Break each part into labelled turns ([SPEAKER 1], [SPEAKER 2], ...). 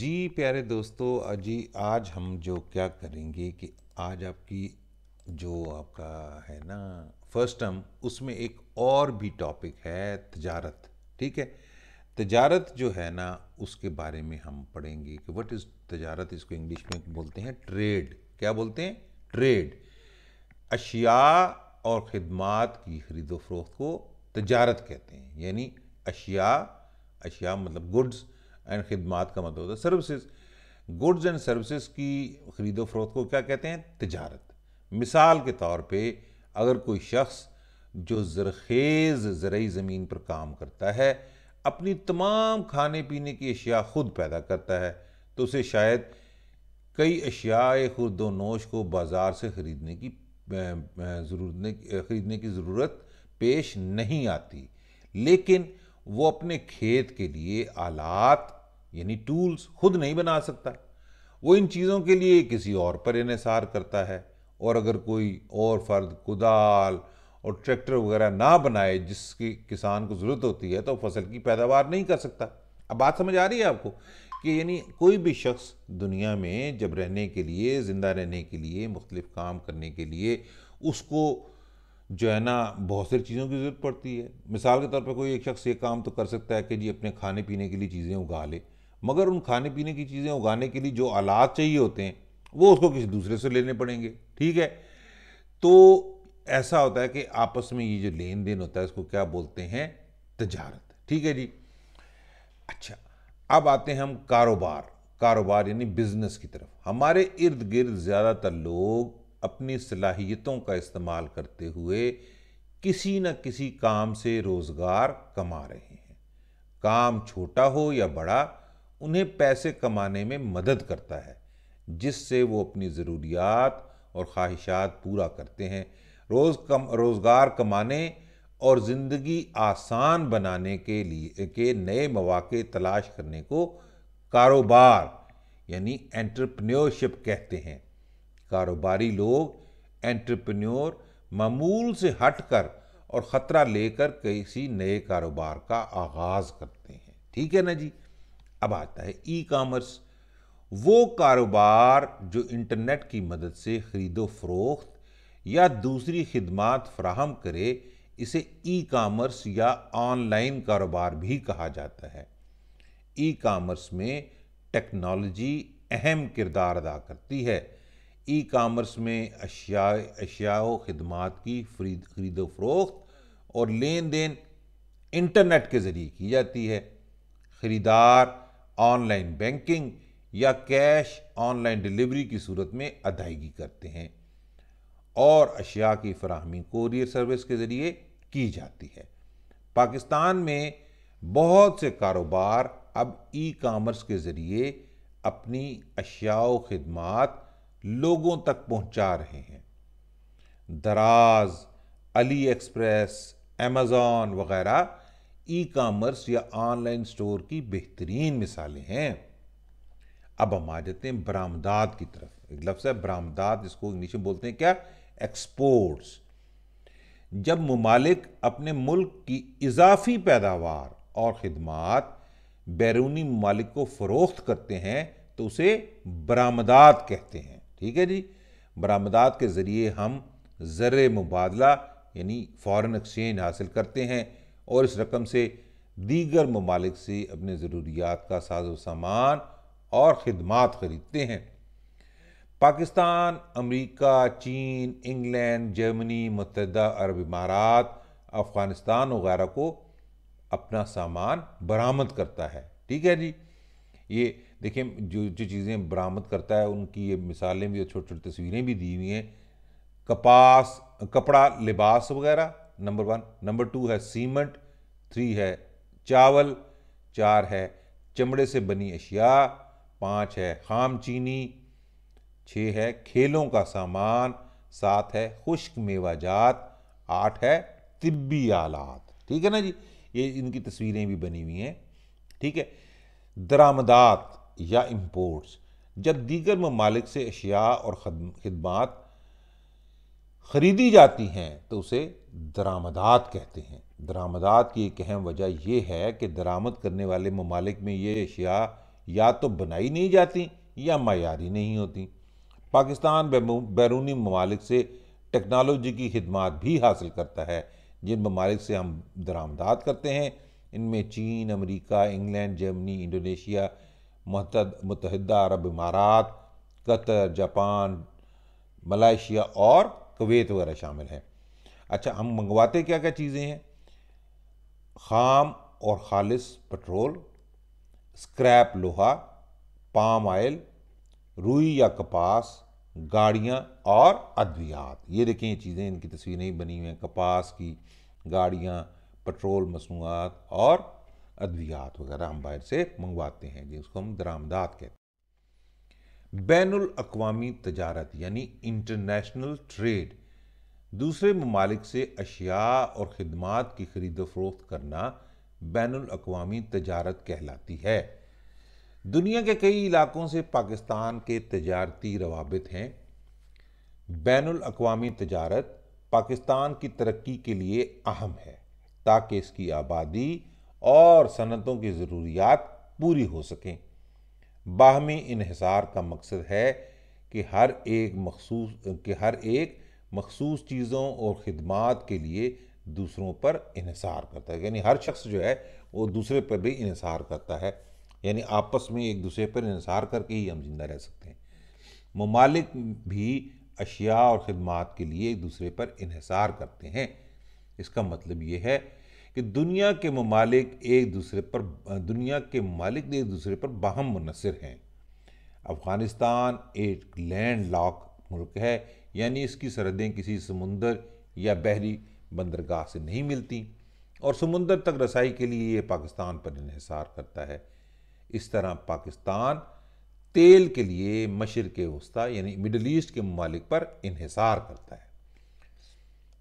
[SPEAKER 1] जी प्यारे दोस्तों जी आज हम जो क्या करेंगे कि आज आपकी जो आपका है ना फर्स्ट टर्म उसमें एक और भी टॉपिक है तजारत ठीक है तजारत जो है ना उसके बारे में हम पढ़ेंगे कि व्हाट इज़ तजारत इसको इंग्लिश में बोलते हैं ट्रेड क्या बोलते हैं ट्रेड अशिया और ख़दमात की खरीदो फरोख्त को तजारत कहते हैं यानी अशिया अशिया मतलब गुड्स एंड खदमात का मतलब होता है सर्विसेज गुड्स एंड सर्विसेज की खरीदो फरोख्त को क्या कहते हैं तजारत मिसाल के तौर पर अगर कोई शख्स जो जरखेज़ ज़रूरी ज़मीन पर काम करता है अपनी तमाम खाने पीने की अशिया ख़ुद पैदा करता है तो उसे शायद कई अशिया खुरदोनोश को बाज़ार से ख़रीदने की ज़रूरत खरीदने की ज़रूरत पेश नहीं आती लेकिन वो अपने खेत के लिए आलात यानी टूल्स खुद नहीं बना सकता वो इन चीज़ों के लिए किसी और पर इसार करता है और अगर कोई और फर्द कुदाल और ट्रैक्टर वगैरह ना बनाए जिसकी किसान को ज़रूरत होती है तो फसल की पैदावार नहीं कर सकता अब बात समझ आ रही है आपको कि यानी कोई भी शख्स दुनिया में जब रहने के लिए ज़िंदा रहने के लिए मुख्तलिफ काम करने के लिए उसको जो है ना बहुत सारी चीज़ों की ज़रूरत पड़ती है मिसाल के तौर पर कोई एक शख्स ये काम तो कर सकता है कि जी अपने खाने पीने के लिए चीज़ें उगा ले मगर उन खाने पीने की चीज़ें उगाने के लिए जो आलात चाहिए होते हैं वो उसको किसी दूसरे से लेने पड़ेंगे ठीक है तो ऐसा होता है कि आपस में ये जो लेन देन होता है इसको क्या बोलते हैं तजारत ठीक है जी अच्छा अब आते हैं हम कारोबार कारोबार यानी बिज़नेस की तरफ हमारे इर्द गिर्द ज़्यादातर लोग अपनी सलाहियतों का इस्तेमाल करते हुए किसी न किसी काम से रोज़गार कमा रहे हैं काम छोटा हो या बड़ा उन्हें पैसे कमाने में मदद करता है जिससे वो अपनी ज़रूरियात और ख्वाहिशात पूरा करते हैं रोज़ कम रोज़गार कमाने और ज़िंदगी आसान बनाने के लिए के नए मौाक़े तलाश करने को कारोबार यानी एंटरप्रेन्योरशिप कहते हैं कारोबारी लोग एंटरप्रेन्योर मामूल से हटकर और ख़तरा लेकर किसी नए कारोबार का आगाज़ करते हैं ठीक है ना जी अब आता है ई कामर्स वो कारोबार जो इंटरनेट की मदद से ख़रीदो फरोख्त या दूसरी खदमात फ्राहम करे इसे ई कामर्स या ऑनलाइन कारोबार भी कहा जाता है ई कामर्स में टेक्नोलॉजी अहम किरदार अदा करती है ई कामर्स में अशिया अशिया खदमात की खरीद फरोख्त और लेन देन इंटरनेट के ज़रिए की जाती है ख़रीदार ऑनलाइन बैंकिंग या कैश ऑनलाइन डिलीवरी की सूरत में अदायगी करते हैं और अशिया की फ़राहमी कोरियर सर्विस के ज़रिए की जाती है पाकिस्तान में बहुत से कारोबार अब ई कामर्स के ज़रिए अपनी अशिया खदमात लोगों तक पहुंचा रहे हैं दराज अली एक्सप्रेस एमेजॉन वगैरह ई कामर्स या ऑनलाइन स्टोर की बेहतरीन मिसालें हैं अब हम आ जाते हैं बरामदाद की तरफ एक लफ्ज़ है बरामदाद जिसको इंग्लिश में बोलते हैं क्या एक्सपोर्ट्स जब ममालिक अपने मुल्क की इजाफी पैदावार और ख़दमात बैरूनी ममालिक को फ़रोख्त करते हैं तो उसे बरामदाद कहते हैं ठीक है जी बरामदात के ज़रिए हम ज़र मुबादला यानी फ़ॉरन एक्सचेंज हासिल करते हैं और इस रकम से दीगर ममालिक से अपने ज़रूरियात का साजो सामान और ख़दमात ख़रीदते हैं पाकिस्तान अमरीका चीन इंग्लैंड जर्मनी मतदा अरब इमारात अफ़गानिस्तान वगैरह को अपना सामान बरामद करता है ठीक है जी ये देखिए जो जो चीज़ें बरामद करता है उनकी ये मिसालें भी और छोटी छोटी तस्वीरें भी दी हुई हैं कपास कपड़ा लिबास वगैरह नंबर वन नंबर टू है सीमेंट थ्री है चावल चार है चमड़े से बनी अशिया पाँच है खाम चीनी छः है खेलों का सामान सात है खुश्क मेवाजात आठ है तिब्बी आलात ठीक है ना जी ये इनकी तस्वीरें भी बनी हुई हैं ठीक है दरामदात या इम्पोर्ट्स जब दीगर ममालिक से अशिया और खदमात ख़रीदी जाती हैं तो उसे दरामदात कहते हैं दरामदात की एक अहम वजह यह है कि दरामद करने वाले ममालिक में ये अशिया या तो बनाई नहीं जाती या मैारी नहीं होती पाकिस्तान बैरूनी ममालिक से टेक्नोलॉजी की खदमात भी हासिल करता है जिन ममालिक से हम दरामदात करते हैं इनमें चीन अमेरिका इंग्लैंड जर्मनी इंडोनेशिया متحد متحدہ عرب امارات قطر জাপান મલેશિયા اور કતાર વગેરે સામેલ છે اچھا ہم મંગવાતે ક્યા ક્યા ચીજે હે ખામ ઓર ખાલિસ પેટ્રોલ સ્ક્રાપ લોહા પામ ઓઈલ રૂઈ يا કપાસ ગાડીયા ઓર અદવીયાત યે દેખે ચીજે ઇનકી તસવીર નહી બની હુએ હે કપાસ કી ગાડીયા પેટ્રોલ મસનuat ઓર अद्वियात वगैरह हम बाहर से मंगवाते हैं जिसको हम दरामदात कहते हैं बैन अवी तजारत यानी इंटरनेशनल ट्रेड दूसरे ममालिक से अशिया और ख़दमात की खरीद फरोख्त करना बैन अवी तजारत कहलाती है दुनिया के कई इलाकों से पाकिस्तान के तजारती रवाबित हैं बैन अवी तजारत पाकिस्तान की तरक्की के लिए अहम है ताकि इसकी आबादी और सनतों की ज़रूरियात पूरी हो सकें बाहमी इहसार का मकसद है कि हर एक मखसूस कि हर एक मखसूस चीज़ों और ख़दमात के लिए दूसरों पर इहसार करता है यानी हर शख्स जो है वो दूसरे पर भी इहिसार करता है यानी आपस में एक दूसरे पर इहिसार करके ही हम जिंदा रह सकते हैं ममालिक भी अशिया और ख़दमात के लिए एक दूसरे पर इहिसार करते हैं इसका मतलब ये है कि दुनिया के ममालिक एक दूसरे पर दुनिया के ममालिक एक दूसरे पर बाहम मुनसर हैं अफ़गानिस्तान एक लैंड लॉक मुल्क है यानी इसकी सरहदें किसी समुंदर या बहरी बंदरगाह से नहीं मिलती और समुंदर तक रसाई के लिए ये पाकिस्तान पर इहसार करता है इस तरह पाकिस्तान तेल के लिए मशरक़ वस्ती यानी मिडल ईस्ट के ममालिक पर इहिसार करता है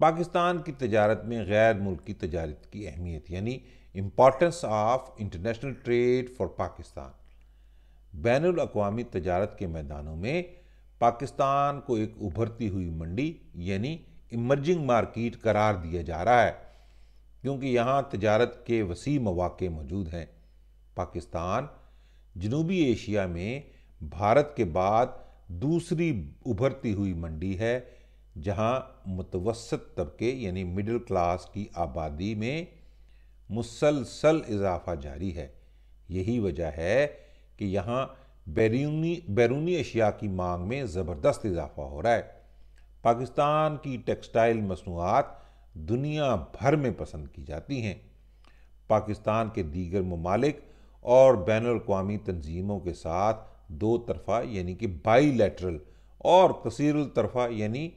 [SPEAKER 1] पाकिस्तान की तजारत में गैर मुल्की तजारत की अहमियत यानी importance of international trade for Pakistan बैन अवी तजारत के मैदानों में पाकिस्तान को एक उभरती हुई मंडी यानी इमरजिंग मार्किट करार दिया जा रहा है क्योंकि यहाँ तजारत के वसी मौाक़े मौजूद हैं पाकिस्तान जनूबी एशिया में भारत के बाद दूसरी उभरती हुई मंडी है जहां मुतवसत तबके यानी मिडिल क्लास की आबादी में मुसलसल इजाफा जारी है यही वजह है कि यहाँ बैरूनी बैरूनी अशिया की मांग में ज़बरदस्त इजाफा हो रहा है पाकिस्तान की टेक्सटाइल मसनूआत दुनिया भर में पसंद की जाती हैं पाकिस्तान के दीगर ममालिक और बैन अवी तनजीमों के साथ दो तरफ़ा यानी कि बाई लेटरल और कसीरतरफा यानी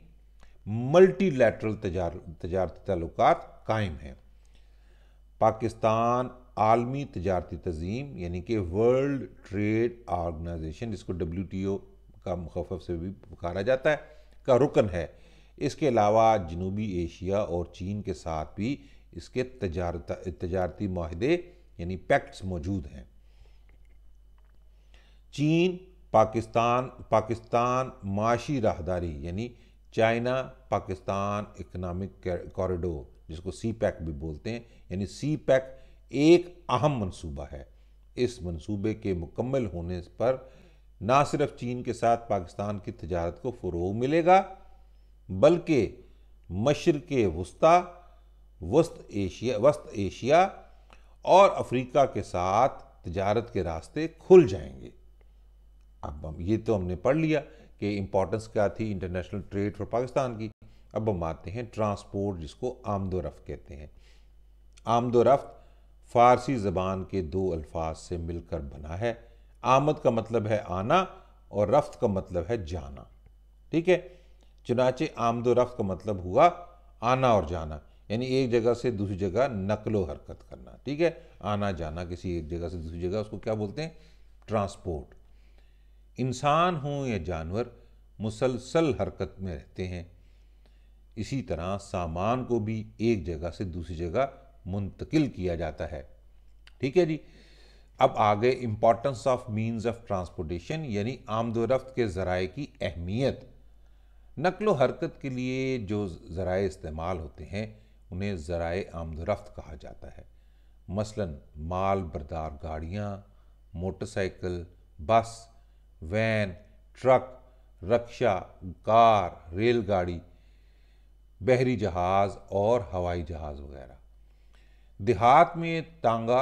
[SPEAKER 1] मल्टीलैटरल तजारती तल्लुकात कायम हैं पाकिस्तान आलमी तजारती तज़ीम यानी कि वर्ल्ड ट्रेड ऑर्गनाइजेशन जिसको डब्ल्यू टी ओ का मुखफ से भी पुकारा जाता है का रुकन है इसके अलावा जनूबी एशिया और चीन के साथ भी इसके तजारत तजारती माहदे यानी पैक्ट्स मौजूद हैं चीन पाकिस्तान पाकिस्तान माशी राहदारी यानी चाइना पाकिस्तान इकनॉमिक कॉरिडोर जिसको सी पैक भी बोलते हैं यानी सी पैक एक अहम मनसूबा है इस मनसूबे के मुकम्मल होने पर ना सिर्फ चीन के साथ पाकिस्तान की तजारत को फ़रोग मिलेगा बल्कि मशर के वस्ता वस्त एशिया वस्त एशिया और अफ्रीका के साथ तजारत के रास्ते खुल जाएंगे अब हम ये तो हमने पढ़ लिया कि इम्पोर्टेंस क्या थी इंटरनेशनल ट्रेड फॉर पाकिस्तान की अब हम आते हैं ट्रांसपोर्ट जिसको आमदोरफ़्त कहते हैं आमदोरफ़्त फ़ारसी ज़बान के दो अल्फाज से मिलकर बना है आमद का मतलब है आना और रफ्त का मतलब है जाना ठीक है चुनाचे आमदोरफ़्त का मतलब हुआ आना और जाना यानी एक जगह से दूसरी जगह नकलो हरकत करना ठीक है आना जाना किसी एक जगह से दूसरी जगह उसको क्या बोलते हैं ट्रांसपोर्ट इंसान हों या जानवर मुसलसल हरकत में रहते हैं इसी तरह सामान को भी एक जगह से दूसरी जगह मुंतकिल किया जाता है ठीक है जी अब आ गए importance of means of transportation यानी आमदोरफ्त के ज़राए की अहमियत नकलो हरकत के लिए जो ज़राए इस्तेमाल होते हैं उन्हें ज़राए आमदोरफ्त कहा जाता है मसलन माल बरदार गाड़ियाँ मोटरसाइकिल बस वैन ट्रक रक्षा कार रेलगाड़ी बहरी जहाज और हवाई जहाज वगैरह देहात में तांगा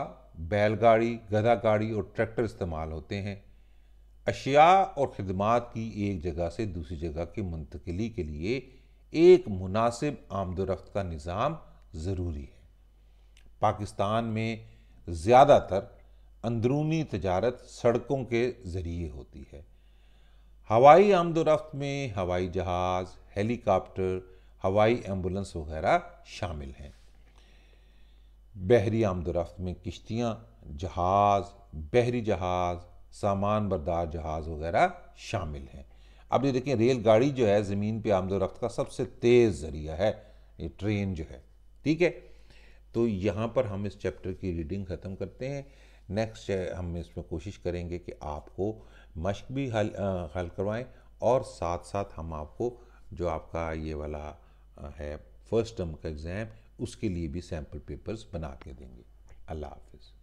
[SPEAKER 1] बैलगाड़ी गधा गाड़ी और ट्रैक्टर इस्तेमाल होते हैं अशिया और खदमात की एक जगह से दूसरी जगह की मुंतकली के लिए एक मुनासिब आमदोरफ्त का निज़ाम ज़रूरी है पाकिस्तान में ज़्यादातर अंदरूनी तजारत सड़कों के ज़रिए होती है हवाई आमदोरफ्त में हवाई जहाज़ हेलीकॉप्टर हवाई एम्बुलेंस वगैरह शामिल हैं बहरी आमदोरफ्त में किश्तियाँ जहाज़ बहरी जहाज़ सामान बरदार जहाज़ वगैरह शामिल हैं अब ये देखिए रेलगाड़ी जो है ज़मीन पे आमदोरफ्त का सबसे तेज़ ज़रिया है ये ट्रेन जो है ठीक है तो यहाँ पर हम इस चैप्टर की रीडिंग ख़त्म करते हैं नेक्स्ट हम इसमें कोशिश करेंगे कि आपको मश्क भी हल आ, हल करवाएं और साथ साथ हम आपको जो आपका ये वाला है फर्स्ट टर्म का एग्ज़ाम उसके लिए भी सैम्पल पेपर्स बना के देंगे अल्लाह हाफिज़